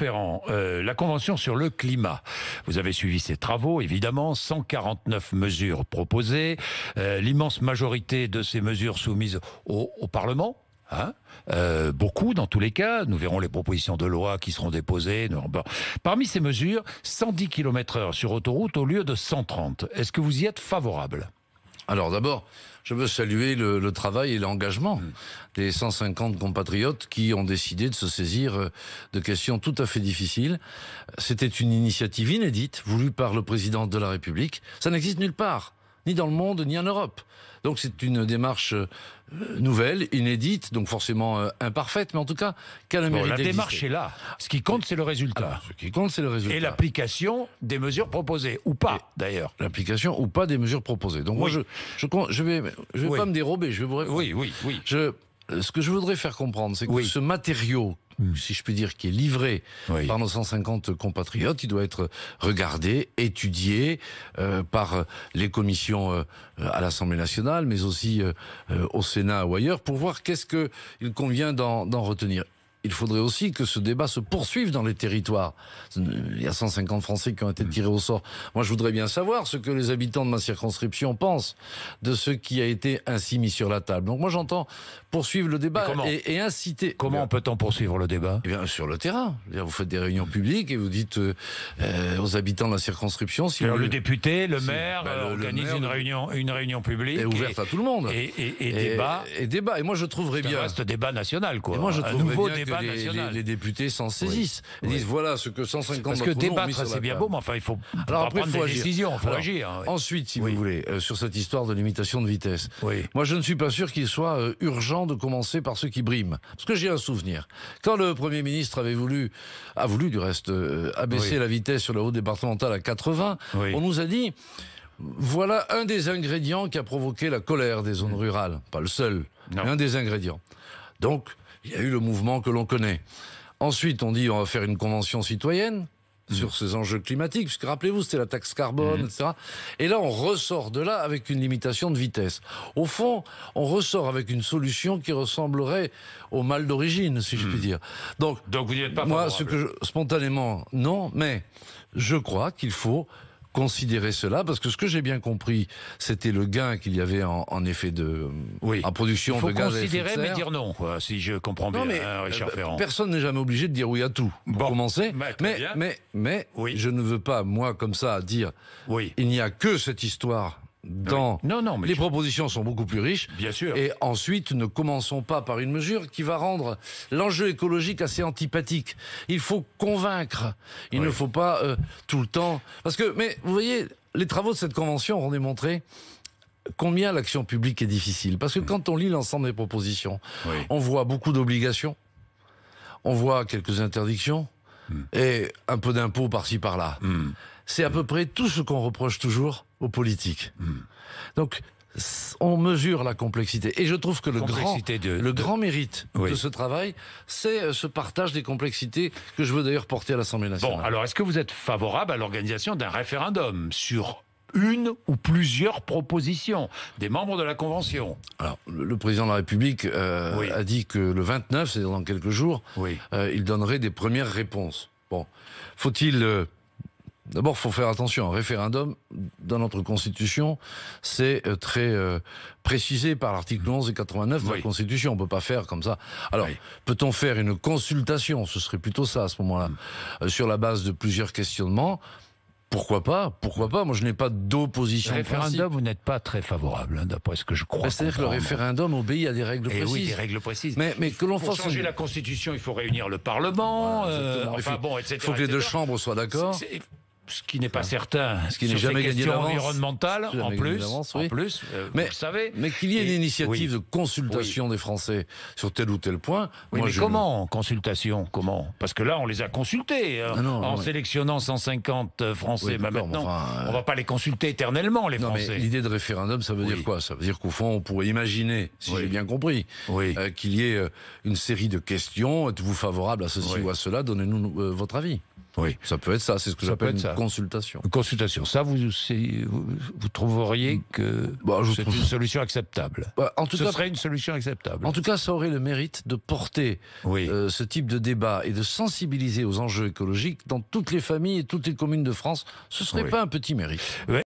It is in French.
Euh, la Convention sur le climat. Vous avez suivi ces travaux, évidemment, 149 mesures proposées, euh, l'immense majorité de ces mesures soumises au, Parlement. Hein, euh, beaucoup dans tous les cas. Nous verrons les propositions de loi qui seront déposées. Parmi ces mesures, 110 km/h sur autoroute au lieu de 130. Est-ce que vous y êtes favorable alors d'abord, je veux saluer le, travail et l'engagement mm. des 150 compatriotes qui ont décidé de se saisir euh, de questions tout à fait difficiles. C'était une initiative inédite, voulue par le président de la République. Ça n'existe nulle part ni dans le monde, ni en Europe. Donc c'est une démarche euh, nouvelle, inédite, donc forcément euh, imparfaite, mais en tout cas, qu'elle a La démarche est là. Ce qui compte, c'est le résultat. Ah, ce qui compte, c'est le résultat. Et l'application des mesures proposées, ou pas, d'ailleurs. L'application ou pas des mesures proposées. Donc moi, je, je, je vais, je vais pas me dérober, je vais vous répondre. Oui, oui, oui. Je, euh, ce que je voudrais faire comprendre, c'est que ce matériau, hmm. si je peux dire, qui est livré par nos 150 compatriotes, il doit être regardé, étudié euh, par euh, les commissions à l'Assemblée nationale, mais aussi au Sénat ou ailleurs, pour voir qu'est-ce qu'il convient d'en retenir il faudrait aussi que ce débat se poursuive dans les territoires. Il y a 150 Français qui ont été hmm. tirés au sort. Moi, je voudrais bien savoir ce que les habitants de ma circonscription pensent de ce qui a été ainsi mis sur la table. Donc moi, j'entends poursuivre le débat et, inciter. Comment peut-on poursuivre le débat eh bien, sur le terrain. Vous faites des réunions publiques et vous dites euh, euh, aux habitants de la circonscription. Si le député, le maire bah, organise une réunion, une réunion publique et ouverte à tout le monde et, débat et débat. Et moi, je trouverais bien. Reste débat national, quoi. Et moi, je les, députés s'en saisissent. Ils disent voilà ce que 150 Parce que débattre, c'est bien beau, mais enfin, il faut, Alors prendre des décisions, il faut agir. Hein, ensuite, si vous voulez, euh, sur cette histoire de limitation de vitesse, moi, je ne suis pas sûr qu'il soit euh, urgent de commencer par ceux qui briment. Parce que j'ai un souvenir. Quand le Premier ministre avait voulu, a voulu du reste, euh, abaisser la vitesse sur la route départementale à 80, on nous a dit voilà un des ingrédients qui a provoqué la colère des zones rurales. Pas le seul, mais un des ingrédients. Donc, il y a eu le mouvement que l'on connaît. Ensuite, on dit on va faire une convention citoyenne mmh. sur ces enjeux climatiques, puisque rappelez-vous, c'était la taxe carbone, mmh. etc. Et là, on ressort de là avec une limitation de vitesse. Au fond, on ressort avec une solution qui ressemblerait au mal d'origine, si je puis mmh. dire. Donc, Donc vous n'y pas Moi, ce que spontanément, non, mais je crois qu'il faut considérer cela parce que ce que j'ai bien compris, c'était le gain qu'il y avait en, en, effet de oui. en production Il faut considérer mais dire non si je comprends bien hein, Richard euh, Ferrand. Personne n'est jamais obligé de dire oui à tout pour commencer. Bah, mais, mais mais oui. je ne veux pas moi comme ça dire oui. il n'y a que cette histoire non, non, mais les propositions sont beaucoup plus riches. Bien sûr. Et ensuite, ne commençons pas par une mesure qui va rendre l'enjeu écologique assez antipathique. Il faut convaincre. Il ne faut pas euh, tout le temps. Parce que, mais vous voyez, les travaux de cette convention ont démontré combien l'action publique est difficile. Parce que mm. quand on lit l'ensemble des propositions, on voit beaucoup d'obligations, on voit quelques interdictions mm. et un peu d'impôts par-ci par-là. Mm. C'est à peu près tout ce qu'on reproche toujours aux politiques. Hmm. Donc, on mesure la complexité. Et je trouve que le grand, le grand mérite de ce travail, c'est euh, ce partage des complexités que je veux d'ailleurs porter à l'Assemblée nationale. Bon, alors est-ce que vous êtes favorable à l'organisation d'un référendum sur une ou plusieurs propositions des membres de la Convention. Alors, le président de la République euh, a dit que le 29, cest dans quelques jours, euh, il donnerait des premières réponses. Bon, faut-il D'abord, faut faire attention. Un référendum, dans notre Constitution, c'est euh, très euh, précisé par l'article 11 et 89 de la Constitution. On peut pas faire comme ça. Alors, peut-on faire une consultation Ce serait plutôt ça à ce moment-là, mm. euh, sur la base de plusieurs questionnements. Pourquoi pas Pourquoi pas Moi, je n'ai pas d'opposition. Le référendum, vous n'êtes pas très favorable, hein, d'après ce que je crois. C'est-à-dire que le référendum obéit à des règles et eh précises. Oui, des règles précises. Mais, que l'on fasse. changer la Constitution, il faut réunir le Parlement. enfin bon, etc. Il faut que les deux chambres soient d'accord. Ce qui n'est pas certain. Ce qui n'est jamais gagné d'avance. en plus. En euh, plus, mais, vous savez. Mais qu'il y ait une initiative de consultation des Français sur tel ou tel point. mais comment Consultation Comment Parce que là, on les a consultés hein, ah en sélectionnant 150 euh, Français. Bah, maintenant, on va euh, pas les consulter éternellement, les Français. L'idée de référendum, ça veut dire quoi Ça veut dire qu'au fond, on pourrait imaginer, si j'ai bien compris, qu'il y ait une série de questions. Êtes-vous favorable à ceci ou à cela Donnez-nous votre avis. Oui. Ça peut être ça, c'est ce que j'appelle une consultation. Une consultation. Ça, vous, vous, trouveriez mm. que bah, c'est une solution acceptable. Bah, en tout ce serait une solution acceptable. En tout cas, ça aurait le mérite de porter euh, ce type de débat et de sensibiliser aux enjeux écologiques dans toutes les familles et toutes les communes de France. Ce serait pas un petit mérite.